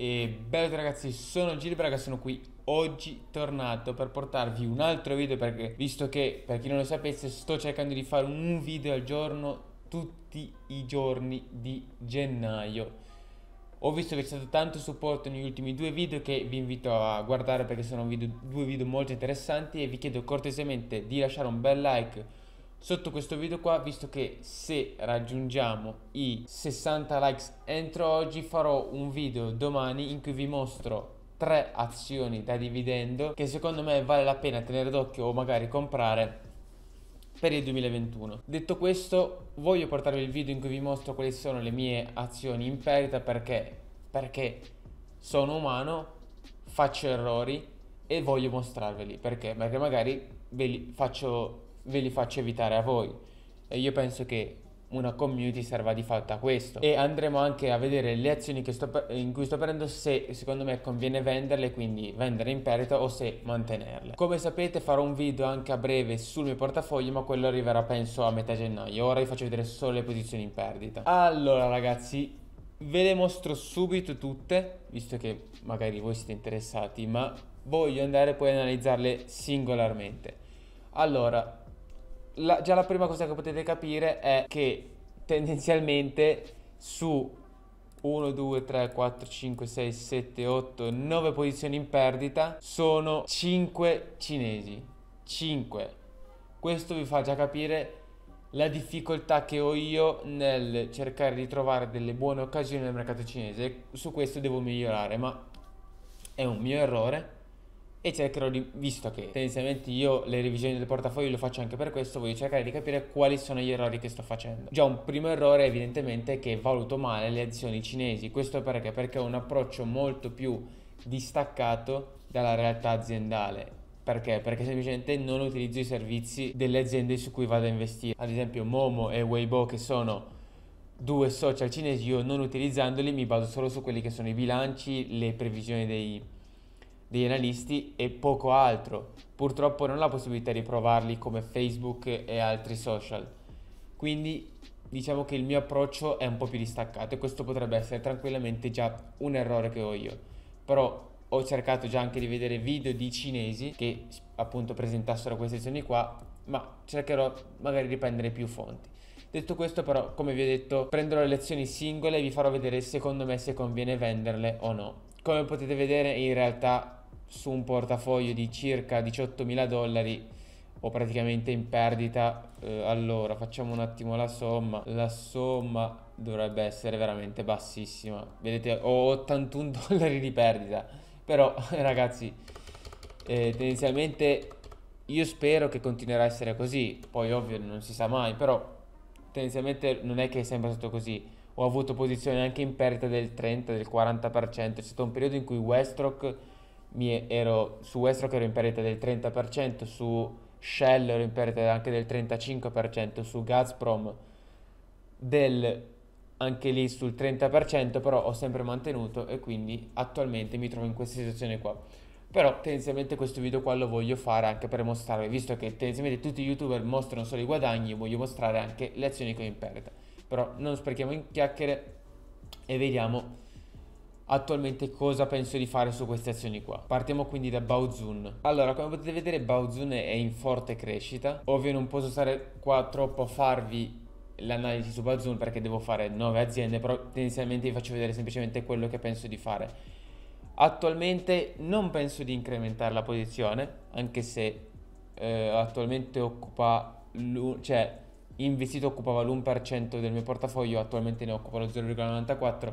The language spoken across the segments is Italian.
E bello ragazzi, sono Gilbraga, sono qui oggi tornato per portarvi un altro video perché visto che per chi non lo sapesse sto cercando di fare un video al giorno tutti i giorni di gennaio. Ho visto che c'è stato tanto supporto negli ultimi due video che vi invito a guardare perché sono video, due video molto interessanti e vi chiedo cortesemente di lasciare un bel like sotto questo video qua visto che se raggiungiamo i 60 likes entro oggi farò un video domani in cui vi mostro tre azioni da dividendo che secondo me vale la pena tenere d'occhio o magari comprare per il 2021. Detto questo, voglio portarvi il video in cui vi mostro quali sono le mie azioni in perdita perché, perché sono umano, faccio errori e voglio mostrarveli perché, perché magari ve li faccio ve li faccio evitare a voi. E io penso che una community serva di fatto a questo. E andremo anche a vedere le azioni per, in cui sto prendendo se secondo me conviene venderle, quindi vendere in perdita o se mantenerle. Come sapete farò un video anche a breve sul mio portafoglio, ma quello arriverà penso a metà gennaio. Ora vi faccio vedere solo le posizioni in perdita. Allora ragazzi, ve le mostro subito tutte, visto che magari voi siete interessati, ma voglio andare poi ad analizzarle singolarmente. Allora, la, già la prima cosa che potete capire è che tendenzialmente su 1, 2, 3, 4, 5, 6, 7, 8, 9 posizioni in perdita sono 5 cinesi. 5. Questo vi fa già capire la difficoltà che ho io nel cercare di trovare delle buone occasioni nel mercato cinese. Su questo devo migliorare, ma è un mio errore e cercherò di, visto che tendenzialmente io le revisioni del portafoglio le faccio anche per questo, voglio cercare di capire quali sono gli errori che sto facendo. Già un primo errore evidentemente è che valuto male le azioni cinesi, questo perché? Perché ho un approccio molto più distaccato dalla realtà aziendale. Perché? Perché semplicemente non utilizzo i servizi delle aziende su cui vado a investire. Ad esempio Momo e Weibo che sono due social cinesi, io non utilizzandoli mi baso solo su quelli che sono i bilanci, le previsioni dei dei analisti e poco altro. Purtroppo non ho la possibilità di provarli come Facebook e altri social. Quindi diciamo che il mio approccio è un po' più distaccato e questo potrebbe essere tranquillamente già un errore che ho io. Però ho cercato già anche di vedere video di cinesi che appunto presentassero queste azioni qua, ma cercherò magari di prendere più fonti. Detto questo però, come vi ho detto, prenderò le lezioni singole e vi farò vedere secondo me se conviene venderle o no. Come potete vedere in realtà su un portafoglio di circa 18.000 dollari o praticamente in perdita eh, allora facciamo un attimo la somma la somma dovrebbe essere veramente bassissima vedete ho 81 dollari di perdita però ragazzi eh, tendenzialmente io spero che continuerà a essere così poi ovvio non si sa mai però tendenzialmente non è che è sempre stato così ho avuto posizioni anche in perdita del 30 del 40% c'è stato un periodo in cui Westrock ero, su Westrock ero in perdita del 30%, su Shell ero in perdita anche del 35%, su Gazprom del anche lì sul 30%, però ho sempre mantenuto e quindi attualmente mi trovo in questa situazione qua. Però tendenzialmente questo video qua lo voglio fare anche per mostrarvi, visto che tendenzialmente tutti gli youtuber mostrano solo i guadagni, voglio mostrare anche le azioni che ho in perdita. Però non sprechiamo in chiacchiere e vediamo attualmente cosa penso di fare su queste azioni qua. Partiamo quindi da Baozun. Allora, come potete vedere Baozun è in forte crescita. Ovvio non posso stare qua troppo a farvi l'analisi su Baozun perché devo fare 9 aziende, però tendenzialmente vi faccio vedere semplicemente quello che penso di fare. Attualmente non penso di incrementare la posizione, anche se eh, attualmente occupa, cioè investito occupava l'1% del mio portafoglio, attualmente ne occupa lo 0,94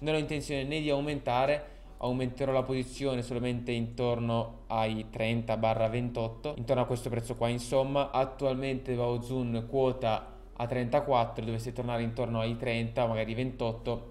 non ho intenzione né di aumentare aumenterò la posizione solamente intorno ai 30-28 intorno a questo prezzo qua insomma attualmente Baozun quota a 34 dovesse tornare intorno ai 30 magari 28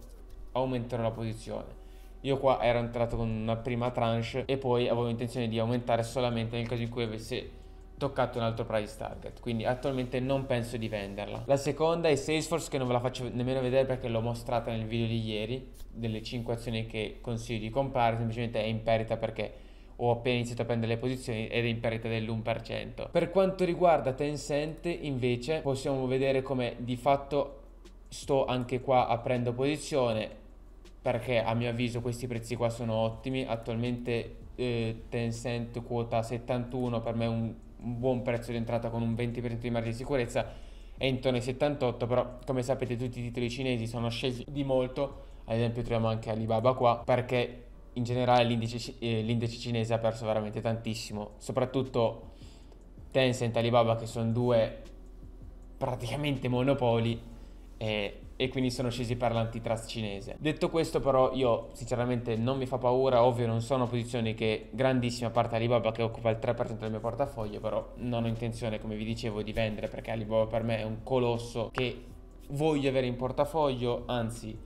aumenterò la posizione io qua ero entrato con una prima tranche e poi avevo intenzione di aumentare solamente nel caso in cui avesse toccato un altro price target quindi attualmente non penso di venderla la seconda è Salesforce che non ve la faccio nemmeno vedere perché l'ho mostrata nel video di ieri delle 5 azioni che consiglio di comprare semplicemente è in perita perché ho appena iniziato a prendere le posizioni ed è in perita dell'1% per quanto riguarda Tencent invece possiamo vedere come di fatto sto anche qua aprendo posizione perché a mio avviso questi prezzi qua sono ottimi attualmente eh, Tencent quota 71 per me è un un buon prezzo di entrata con un 20% di margine di sicurezza, è intorno ai 78, però come sapete tutti i titoli cinesi sono scesi di molto, ad esempio troviamo anche Alibaba qua, perché in generale l'indice, eh, l'indice cinese ha perso veramente tantissimo, soprattutto Tencent e Alibaba che sono due praticamente monopoli e e quindi sono scesi per l'antitrust cinese. Detto questo però io sinceramente non mi fa paura, ovvio non sono posizioni che grandissime a parte Alibaba che occupa il 3% del mio portafoglio, però non ho intenzione come vi dicevo di vendere perché Alibaba per me è un colosso che voglio avere in portafoglio, anzi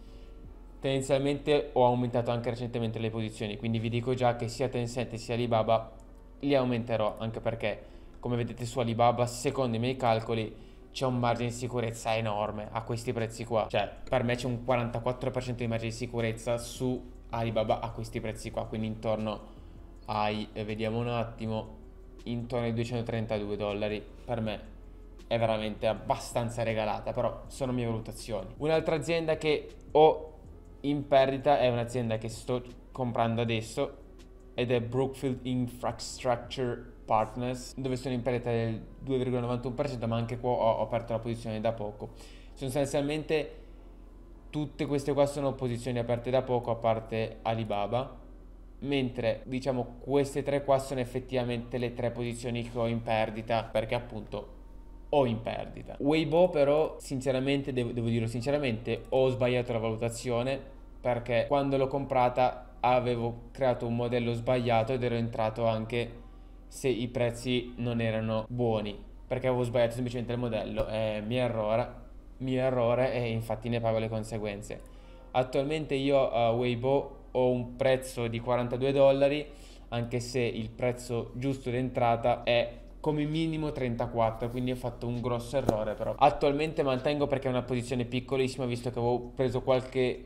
tendenzialmente ho aumentato anche recentemente le posizioni, quindi vi dico già che sia Tencent sia Alibaba li aumenterò anche perché come vedete su Alibaba secondo i miei calcoli c'è un margine di sicurezza enorme a questi prezzi qua. Cioè, per me c'è un 44% di margine di sicurezza su Alibaba a questi prezzi qua, quindi intorno ai, eh, vediamo un attimo, intorno ai 232 dollari per me è veramente abbastanza regalata, però sono mie valutazioni. Un'altra azienda che ho in perdita è un'azienda che sto comprando adesso ed è Brookfield Infrastructure Partners, dove sono in perdita del 2,91%, ma anche qua ho, aperto la posizione da poco. Sostanzialmente tutte queste qua sono posizioni aperte da poco, a parte Alibaba, mentre diciamo queste tre qua sono effettivamente le tre posizioni che ho in perdita, perché appunto ho in perdita. Weibo però, sinceramente, devo, devo dirlo sinceramente, ho sbagliato la valutazione perché quando l'ho comprata avevo creato un modello sbagliato ed ero entrato anche se i prezzi non erano buoni, perché avevo sbagliato semplicemente il modello, è mio errore, mio errore e infatti ne pago le conseguenze. Attualmente io a Weibo ho un prezzo di 42 dollari, anche se il prezzo giusto d'entrata è come minimo 34 quindi ho fatto un grosso errore però attualmente mantengo perché è una posizione piccolissima visto che avevo preso qualche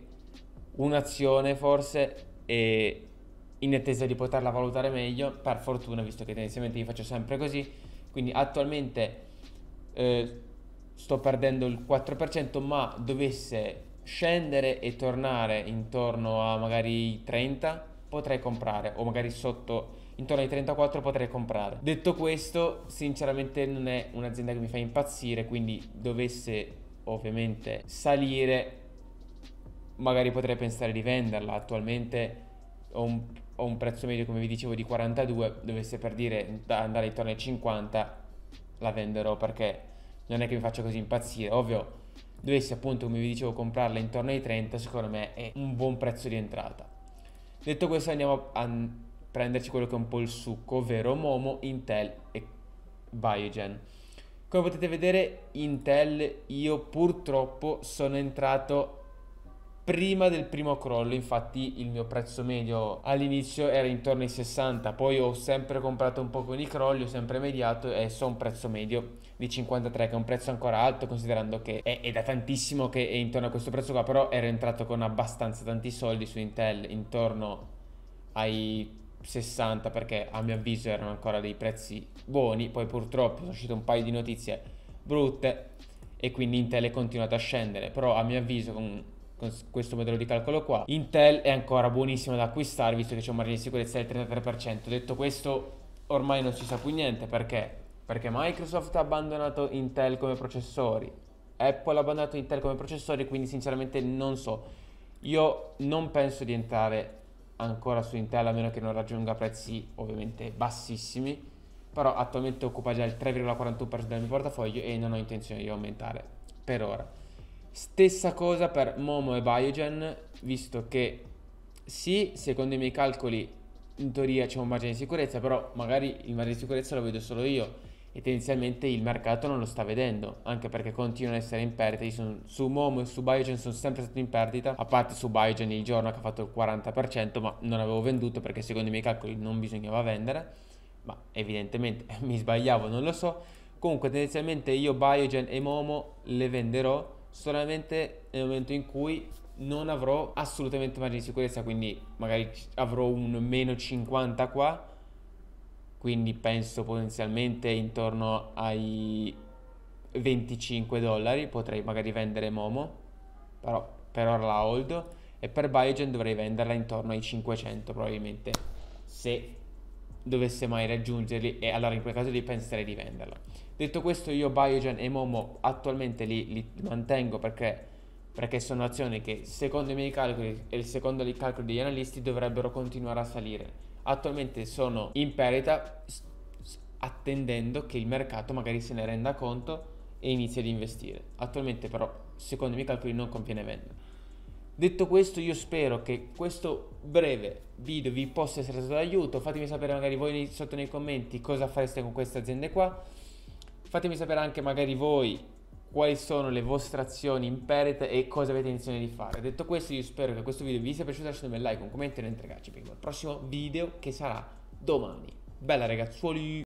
un'azione forse e in attesa di poterla valutare meglio, per fortuna, visto che tendenzialmente io faccio sempre così, quindi attualmente eh, sto perdendo il 4%, ma dovesse scendere e tornare intorno a magari 30, potrei comprare, o magari sotto intorno ai 34 potrei comprare. Detto questo, sinceramente non è un'azienda che mi fa impazzire, quindi dovesse ovviamente salire, magari potrei pensare di venderla. Attualmente ho un o un prezzo medio come vi dicevo di 42 dovesse per dire andare intorno ai 50 la venderò perché non è che mi faccia così impazzire ovvio dovessi appunto come vi dicevo comprarla intorno ai 30 secondo me è un buon prezzo di entrata detto questo andiamo a prenderci quello che è un po' il succo ovvero Momo, Intel e Biogen come potete vedere Intel io purtroppo sono entrato prima del primo crollo infatti il mio prezzo medio all'inizio era intorno ai 60 poi ho sempre comprato un po' con i crolli ho sempre mediato e so un prezzo medio di 53 che è un prezzo ancora alto considerando che è, è da tantissimo che è intorno a questo prezzo qua però ero entrato con abbastanza tanti soldi su Intel intorno ai 60 perché a mio avviso erano ancora dei prezzi buoni poi purtroppo sono uscite un paio di notizie brutte e quindi Intel è continuato a scendere però a mio avviso con questo modello di calcolo qua. Intel è ancora buonissimo da acquistare visto che c'è un margine di sicurezza del 33%. Detto questo, ormai non si sa più niente perché? Perché Microsoft ha abbandonato Intel come processori, Apple ha abbandonato Intel come processori, quindi sinceramente non so. Io non penso di entrare ancora su Intel a meno che non raggiunga prezzi ovviamente bassissimi, però attualmente occupa già il 3,41% del mio portafoglio e non ho intenzione di aumentare per ora. Stessa cosa per Momo e Biogen, visto che sì, secondo i miei calcoli in teoria c'è un margine di sicurezza, però magari il margine di sicurezza lo vedo solo io e tendenzialmente il mercato non lo sta vedendo, anche perché continuano ad essere in perdita. Io sono, su Momo e su Biogen sono sempre stato in perdita, a parte su Biogen il giorno che ha fatto il 40%, ma non avevo venduto perché secondo i miei calcoli non bisognava vendere, ma evidentemente mi sbagliavo, non lo so. Comunque tendenzialmente io Biogen e Momo le venderò solamente nel momento in cui non avrò assolutamente margine di sicurezza, quindi magari avrò un meno 50 qua, quindi penso potenzialmente intorno ai 25 dollari, potrei magari vendere Momo, però per ora la hold, e per Biogen dovrei venderla intorno ai 500 probabilmente, se dovesse mai raggiungerli e allora in quel caso lì penserei di venderla. Detto questo io Biogen e Momo attualmente li, li mantengo perché, perché, sono azioni che secondo i miei calcoli e secondo i calcoli degli analisti dovrebbero continuare a salire. Attualmente sono in perita attendendo che il mercato magari se ne renda conto e inizi ad investire. Attualmente però secondo i miei calcoli non conviene vendere. Detto questo, io spero che questo breve video vi possa essere stato d'aiuto. Fatemi sapere magari voi sotto nei commenti cosa fareste con queste aziende qua. Fatemi sapere anche magari voi quali sono le vostre azioni in Peret e cosa avete intenzione di fare. Detto questo, io spero che questo video vi sia piaciuto. Lasciate un bel like, un commento e non intrigarci prima. Il prossimo video che sarà domani. Bella ragazzuoli!